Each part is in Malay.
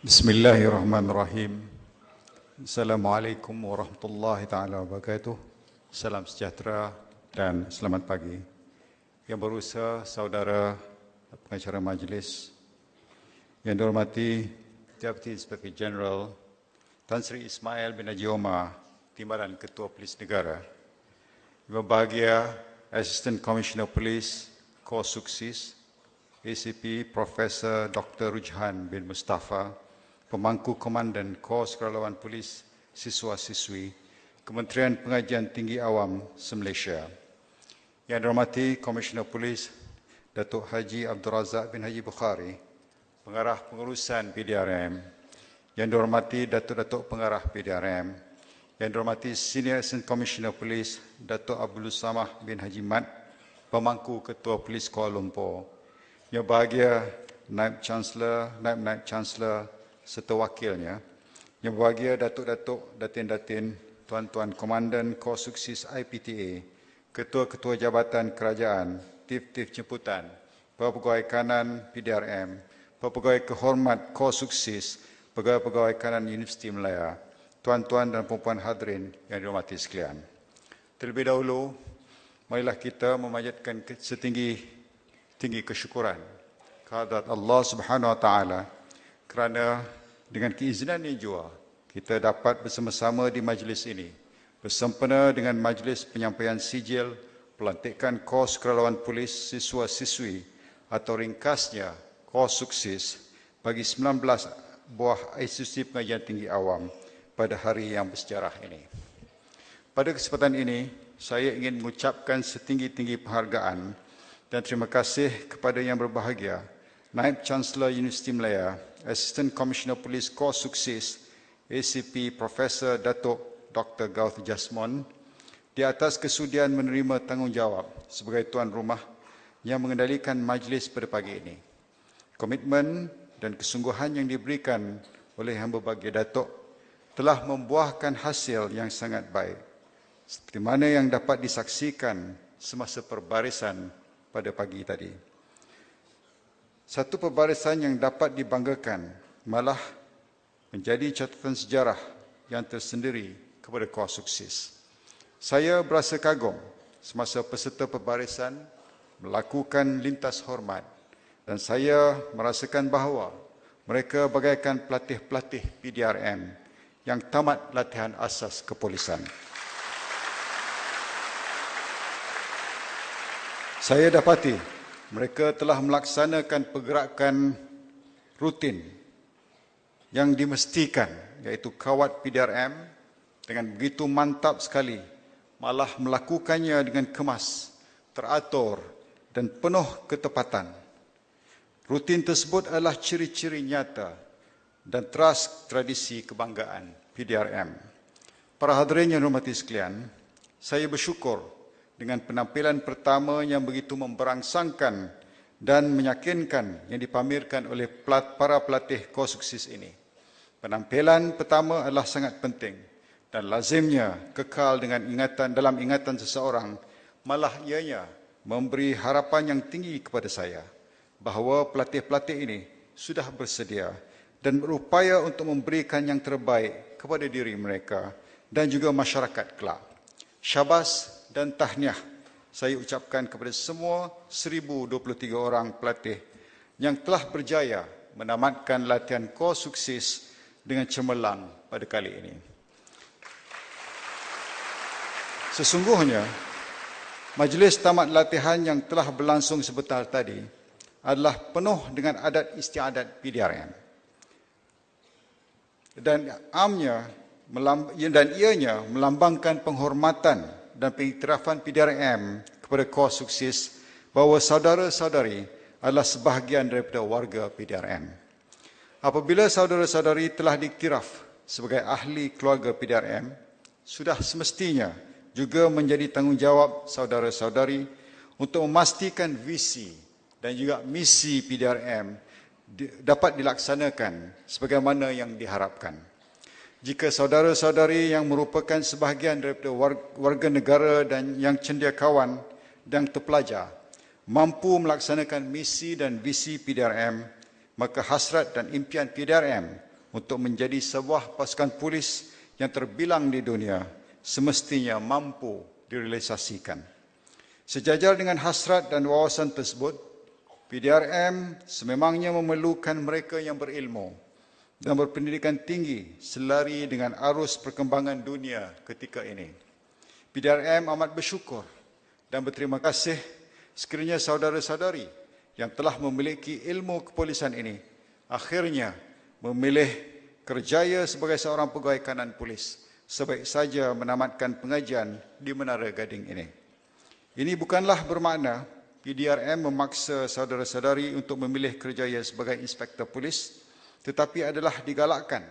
Bismillahirrahmanirrahim. Assalamualaikum warahmatullahi taala wabarakatuh. Salam sejahtera dan selamat pagi. Yang berusaha saudara pengacara majlis yang dihormati Deputy Inspector General Tan Sri Ismail bin Haji Omar, Timbalan Ketua Polis Negara. Yang berbahagia Assistant Commissioner Police Ko Suksis, ACP Profesor Dr. Rujhan bin Mustafa, pemangku komandan Kos Kerajaan Polis Siswa-Siswi, Kementerian Pengajian Tinggi Awam se Yang dihormati Komisioner Polis Datuk Haji Abdul Razak bin Haji Bukhari, Pengarah Pengurusan PDRM, yang dihormati Datuk-Datuk Pengarah PDRM, yang dihormati Senior Assistant Commissioner Polis Datuk Abdul Samah bin Haji Mat, Pemangku Ketua Polis Kuala Lumpur, Yang Bahagia Naib Chancellor, Naib Naib Chancellor, serta wakilnya. Yang berbahagia datuk-datuk, datin-datin, tuan-tuan komandan kor sukses IPTA, ketua-ketua jabatan kerajaan, tif-tif jemputan, pegawai-pegawai kanan PDRM, pegawai kehormat kor sukses, pegawai-pegawai kanan Universiti Melaya, tuan-tuan dan puan-puan hadirin yang dihormati sekalian. Terlebih dahulu, marilah kita memanjatkan setinggi tinggi kesyukuran kepada Allah Subhanahu Wa Taala kerana dengan keizinan yang jua kita dapat bersama-sama di majlis ini bersempena dengan majlis penyampaian sijil pelantikan kos kerelawan polis siswa-siswi atau ringkasnya kos sukses bagi 19 buah institusi pengajian tinggi awam pada hari yang bersejarah ini. Pada kesempatan ini, saya ingin mengucapkan setinggi-tinggi penghargaan dan terima kasih kepada yang berbahagia, Naib Chancellor Universiti Melayu Assistant Commissioner Police Corps Sukses ACP Profesor Datuk Dr. Gauth Jasmon di atas kesudian menerima tanggungjawab sebagai tuan rumah yang mengendalikan majlis pada pagi ini. Komitmen dan kesungguhan yang diberikan oleh hamba bagi Datuk telah membuahkan hasil yang sangat baik. Seperti mana yang dapat disaksikan semasa perbarisan pada pagi tadi satu perbarisan yang dapat dibanggakan malah menjadi catatan sejarah yang tersendiri kepada kau sukses. Saya berasa kagum semasa peserta perbarisan melakukan lintas hormat dan saya merasakan bahawa mereka bagaikan pelatih-pelatih PDRM yang tamat latihan asas kepolisan. Saya dapati mereka telah melaksanakan pergerakan rutin yang dimestikan iaitu kawat PDRM dengan begitu mantap sekali malah melakukannya dengan kemas, teratur dan penuh ketepatan. Rutin tersebut adalah ciri-ciri nyata dan teras tradisi kebanggaan PDRM. Para hadirin yang hormati sekalian, saya bersyukur dengan penampilan pertama yang begitu memberangsangkan dan meyakinkan yang dipamerkan oleh para pelatih kosuksis ini. Penampilan pertama adalah sangat penting dan lazimnya kekal dengan ingatan dalam ingatan seseorang malah ianya memberi harapan yang tinggi kepada saya bahawa pelatih-pelatih ini sudah bersedia dan berupaya untuk memberikan yang terbaik kepada diri mereka dan juga masyarakat kelak. Syabas dan tahniah saya ucapkan kepada semua 1023 orang pelatih yang telah berjaya menamatkan latihan kor sukses dengan cemerlang pada kali ini. Sesungguhnya, majlis tamat latihan yang telah berlangsung sebentar tadi adalah penuh dengan adat istiadat PDRM. Dan amnya dan ianya melambangkan penghormatan dan pengiktirafan PDRM kepada kos sukses bahawa saudara-saudari adalah sebahagian daripada warga PDRM. Apabila saudara-saudari telah diiktiraf sebagai ahli keluarga PDRM, sudah semestinya juga menjadi tanggungjawab saudara-saudari untuk memastikan visi dan juga misi PDRM dapat dilaksanakan sebagaimana yang diharapkan jika saudara-saudari yang merupakan sebahagian daripada warga negara dan yang cendekiawan dan terpelajar mampu melaksanakan misi dan visi PDRM, maka hasrat dan impian PDRM untuk menjadi sebuah pasukan polis yang terbilang di dunia semestinya mampu direalisasikan. Sejajar dengan hasrat dan wawasan tersebut, PDRM sememangnya memerlukan mereka yang berilmu, dan berpendidikan tinggi selari dengan arus perkembangan dunia ketika ini. PDRM amat bersyukur dan berterima kasih sekiranya saudara-saudari yang telah memiliki ilmu kepolisan ini akhirnya memilih kerjaya sebagai seorang pegawai kanan polis sebaik saja menamatkan pengajian di Menara Gading ini. Ini bukanlah bermakna PDRM memaksa saudara-saudari untuk memilih kerjaya sebagai inspektor polis tetapi adalah digalakkan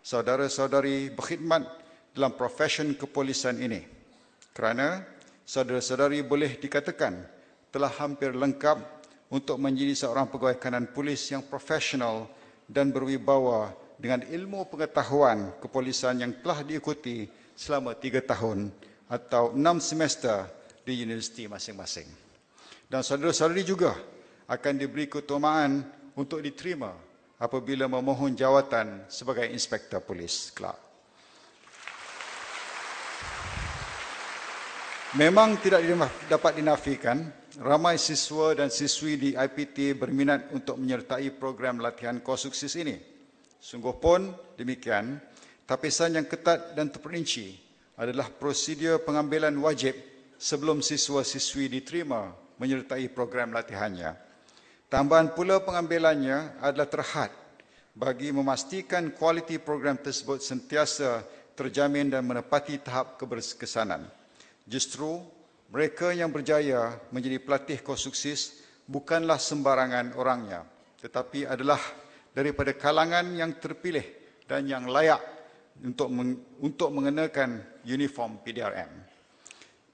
saudara-saudari berkhidmat dalam profesion kepolisian ini. Kerana saudara-saudari boleh dikatakan telah hampir lengkap untuk menjadi seorang pegawai kanan polis yang profesional dan berwibawa dengan ilmu pengetahuan kepolisian yang telah diikuti selama tiga tahun atau enam semester di universiti masing-masing. Dan saudara-saudari juga akan diberi keutamaan untuk diterima apabila memohon jawatan sebagai inspektor polis kelak. Memang tidak dapat dinafikan, ramai siswa dan siswi di IPT berminat untuk menyertai program latihan kosuksis ini. Sungguh pun demikian, tapisan yang ketat dan terperinci adalah prosedur pengambilan wajib sebelum siswa-siswi diterima menyertai program latihannya. Tambahan pula pengambilannya adalah terhad bagi memastikan kualiti program tersebut sentiasa terjamin dan menepati tahap kebersesanan. Justru, mereka yang berjaya menjadi pelatih kosuksis bukanlah sembarangan orangnya tetapi adalah daripada kalangan yang terpilih dan yang layak untuk meng, untuk mengenakan uniform PDRM.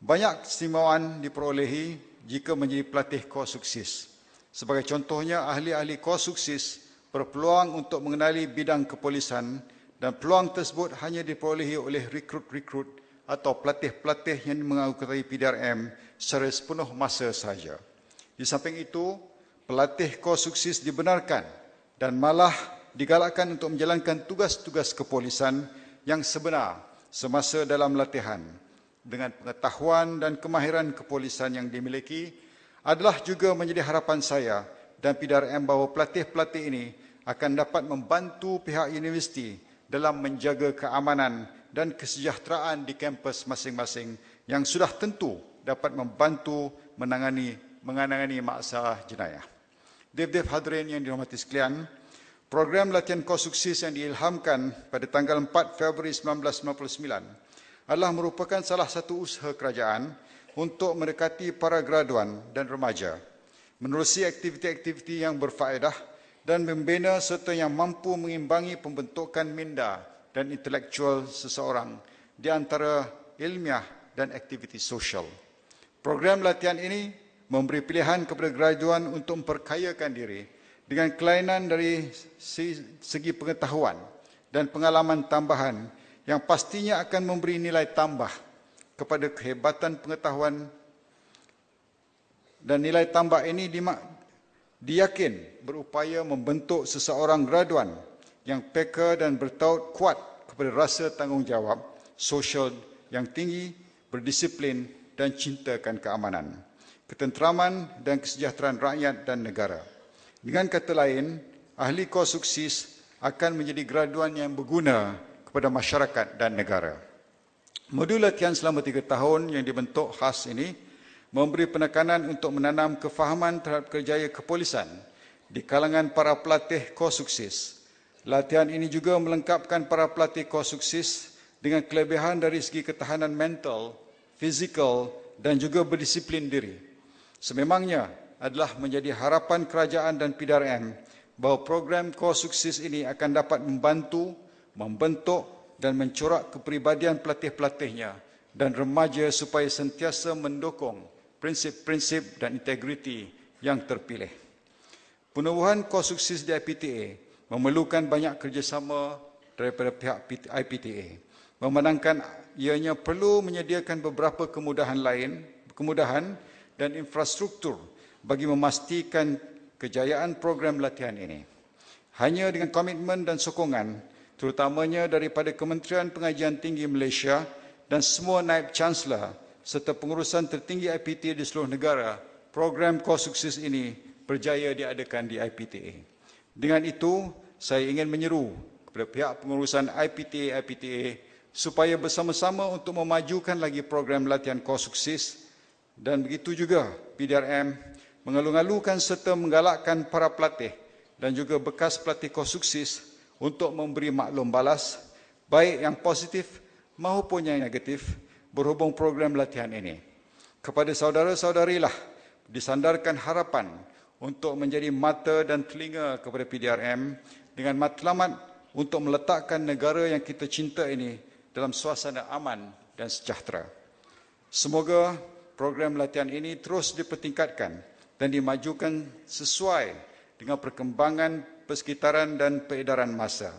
Banyak keistimewaan diperolehi jika menjadi pelatih kosuksis. Sebagai contohnya, ahli-ahli kos sukses berpeluang untuk mengenali bidang kepolisan dan peluang tersebut hanya diperolehi oleh rekrut-rekrut atau pelatih-pelatih yang mengikuti PDRM secara sepenuh masa sahaja. Di samping itu, pelatih kos sukses dibenarkan dan malah digalakkan untuk menjalankan tugas-tugas kepolisan yang sebenar semasa dalam latihan dengan pengetahuan dan kemahiran kepolisan yang dimiliki adalah juga menjadi harapan saya dan PDRM bahawa pelatih-pelatih ini akan dapat membantu pihak universiti dalam menjaga keamanan dan kesejahteraan di kampus masing-masing yang sudah tentu dapat membantu menangani menangani masa jenayah. Dev-dev hadirin yang dihormati sekalian, program latihan konstruksi yang diilhamkan pada tanggal 4 Februari 1999 adalah merupakan salah satu usaha kerajaan untuk mendekati para graduan dan remaja menerusi aktiviti-aktiviti yang berfaedah dan membina serta yang mampu mengimbangi pembentukan minda dan intelektual seseorang di antara ilmiah dan aktiviti sosial. Program latihan ini memberi pilihan kepada graduan untuk memperkayakan diri dengan kelainan dari segi pengetahuan dan pengalaman tambahan yang pastinya akan memberi nilai tambah kepada kehebatan pengetahuan dan nilai tambah ini dimak, diyakin berupaya membentuk seseorang graduan yang peka dan bertaut kuat kepada rasa tanggungjawab sosial yang tinggi, berdisiplin dan cintakan keamanan, ketenteraman dan kesejahteraan rakyat dan negara. Dengan kata lain, ahli kos akan menjadi graduan yang berguna kepada masyarakat dan negara. Modul latihan selama tiga tahun yang dibentuk khas ini memberi penekanan untuk menanam kefahaman terhadap kerjaya kepolisan di kalangan para pelatih KOSUKSIS. Latihan ini juga melengkapkan para pelatih KOSUKSIS dengan kelebihan dari segi ketahanan mental, fizikal dan juga berdisiplin diri. Sememangnya adalah menjadi harapan kerajaan dan PDRM bahawa program KOSUKSIS ini akan dapat membantu membentuk dan mencorak kepribadian pelatih-pelatihnya dan remaja supaya sentiasa mendukung prinsip-prinsip dan integriti yang terpilih. Penubuhan kos sukses di IPTA memerlukan banyak kerjasama daripada pihak IPTA. Memandangkan ianya perlu menyediakan beberapa kemudahan lain, kemudahan dan infrastruktur bagi memastikan kejayaan program latihan ini. Hanya dengan komitmen dan sokongan terutamanya daripada Kementerian Pengajian Tinggi Malaysia dan semua naib chancellor serta pengurusan tertinggi IPT di seluruh negara, program kos sukses ini berjaya diadakan di IPTA. Dengan itu, saya ingin menyeru kepada pihak pengurusan IPTA-IPTA supaya bersama-sama untuk memajukan lagi program latihan kos sukses dan begitu juga PDRM mengalung-alungkan serta menggalakkan para pelatih dan juga bekas pelatih kos sukses untuk memberi maklum balas baik yang positif maupun yang negatif berhubung program latihan ini. Kepada saudara-saudarilah disandarkan harapan untuk menjadi mata dan telinga kepada PDRM dengan matlamat untuk meletakkan negara yang kita cinta ini dalam suasana aman dan sejahtera. Semoga program latihan ini terus dipertingkatkan dan dimajukan sesuai dengan perkembangan persekitaran dan peredaran masa.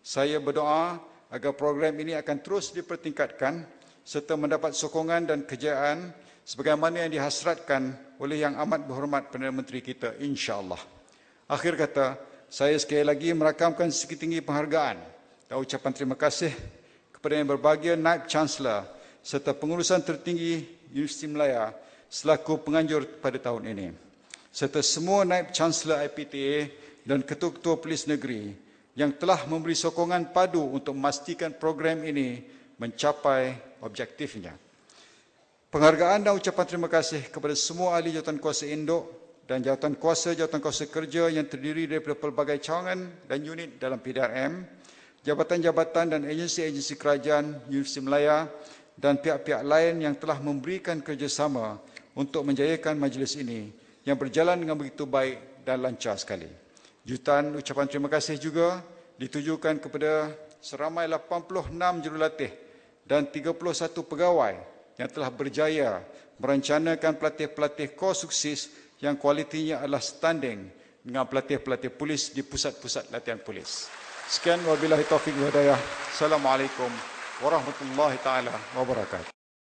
Saya berdoa agar program ini akan terus dipertingkatkan serta mendapat sokongan dan kejayaan sebagaimana yang dihasratkan oleh yang amat berhormat Perdana Menteri kita insya-Allah. Akhir kata, saya sekali lagi merakamkan setinggi penghargaan dan ucapan terima kasih kepada yang berbahagia Naib Chancellor serta pengurusan tertinggi Universiti Melaya selaku penganjur pada tahun ini. Serta semua Naib Chancellor IPTA dan ketua-ketua polis negeri yang telah memberi sokongan padu untuk memastikan program ini mencapai objektifnya. Penghargaan dan ucapan terima kasih kepada semua ahli jawatan kuasa induk dan jawatan kuasa jawatan kuasa kerja yang terdiri daripada pelbagai cawangan dan unit dalam PDRM, jabatan-jabatan dan agensi-agensi kerajaan Universiti Melaya dan pihak-pihak lain yang telah memberikan kerjasama untuk menjayakan majlis ini yang berjalan dengan begitu baik dan lancar sekali. Jutaan ucapan terima kasih juga ditujukan kepada seramai 86 jurulatih dan 31 pegawai yang telah berjaya merancangkan pelatih-pelatih kos sukses yang kualitinya adalah standing dengan pelatih-pelatih polis di pusat-pusat latihan polis. Sekian wabillahi taufik wa hidayah. Assalamualaikum warahmatullahi taala wabarakatuh.